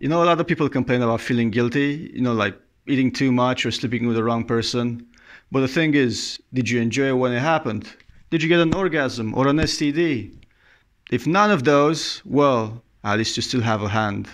you know, a lot of people complain about feeling guilty, you know, like eating too much or sleeping with the wrong person. But the thing is, did you enjoy when it happened? Did you get an orgasm or an STD? If none of those, well, at least you still have a hand.